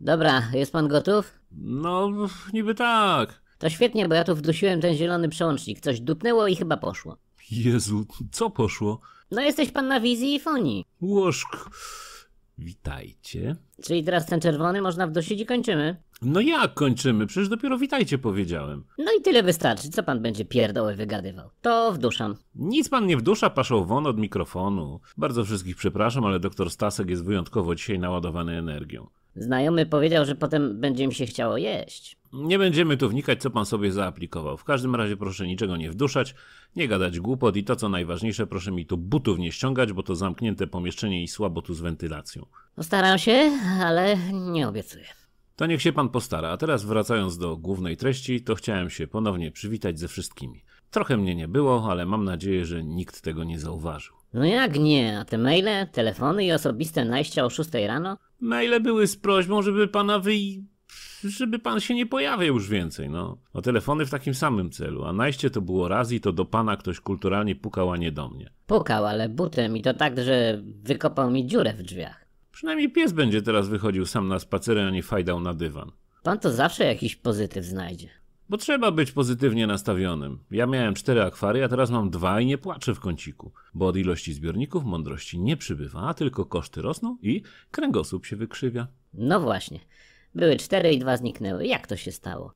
Dobra, jest pan gotów? No, niby tak. To świetnie, bo ja tu wdusiłem ten zielony przełącznik. Coś dupnęło i chyba poszło. Jezu, co poszło? No jesteś pan na wizji i fonii. Łożk. Witajcie. Czyli teraz ten czerwony można wdusić i kończymy? No jak kończymy? Przecież dopiero witajcie powiedziałem. No i tyle wystarczy. Co pan będzie pierdoły wygadywał? To wduszam. Nic pan nie wdusza, paszał won od mikrofonu. Bardzo wszystkich przepraszam, ale doktor Stasek jest wyjątkowo dzisiaj naładowany energią. Znajomy powiedział, że potem będzie mi się chciało jeść. Nie będziemy tu wnikać, co pan sobie zaaplikował. W każdym razie proszę niczego nie wduszać, nie gadać głupot i to co najważniejsze, proszę mi tu butów nie ściągać, bo to zamknięte pomieszczenie i słabo tu z wentylacją. Postaram się, ale nie obiecuję. To niech się pan postara, a teraz wracając do głównej treści, to chciałem się ponownie przywitać ze wszystkimi. Trochę mnie nie było, ale mam nadzieję, że nikt tego nie zauważył. No jak nie? A te maile, telefony i osobiste najścia o 6 rano? Maile były z prośbą, żeby pana wy, żeby pan się nie pojawiał już więcej, no. O telefony w takim samym celu, a najście to było raz i to do pana ktoś kulturalnie pukał, a nie do mnie. Pukał, ale butem i to tak, że wykopał mi dziurę w drzwiach. Przynajmniej pies będzie teraz wychodził sam na spacery, a nie fajdał na dywan. Pan to zawsze jakiś pozytyw znajdzie. Bo trzeba być pozytywnie nastawionym. Ja miałem cztery akwary, a teraz mam dwa i nie płaczę w kąciku, bo od ilości zbiorników mądrości nie przybywa, a tylko koszty rosną i kręgosłup się wykrzywia. No właśnie. Były cztery i dwa zniknęły. Jak to się stało?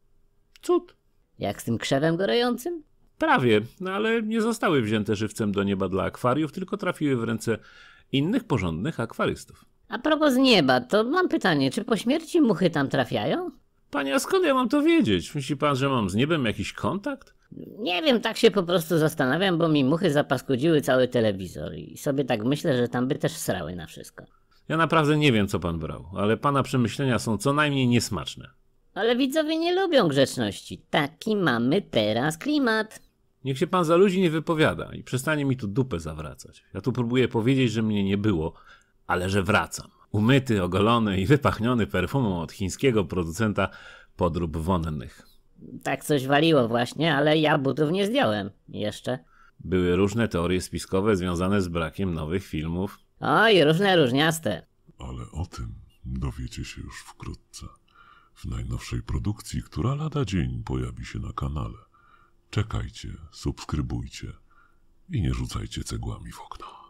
Cud. Jak z tym krzewem gorącym? Prawie, no ale nie zostały wzięte żywcem do nieba dla akwariów, tylko trafiły w ręce innych porządnych akwarystów. A propos nieba, to mam pytanie, czy po śmierci muchy tam trafiają? Panie, a skąd ja mam to wiedzieć? Myśli pan, że mam z niebem jakiś kontakt? Nie wiem, tak się po prostu zastanawiam, bo mi muchy zapaskudziły cały telewizor i sobie tak myślę, że tam by też srały na wszystko. Ja naprawdę nie wiem, co pan brał, ale pana przemyślenia są co najmniej niesmaczne. Ale widzowie nie lubią grzeczności. Taki mamy teraz klimat. Niech się pan za ludzi nie wypowiada i przestanie mi tu dupę zawracać. Ja tu próbuję powiedzieć, że mnie nie było, ale że wracam umyty, ogolony i wypachniony perfumą od chińskiego producenta podrób wonnych. Tak coś waliło właśnie, ale ja butów nie zdjąłem jeszcze. Były różne teorie spiskowe związane z brakiem nowych filmów. Oj, różne różniaste. Ale o tym dowiecie się już wkrótce. W najnowszej produkcji, która lada dzień pojawi się na kanale. Czekajcie, subskrybujcie i nie rzucajcie cegłami w okno.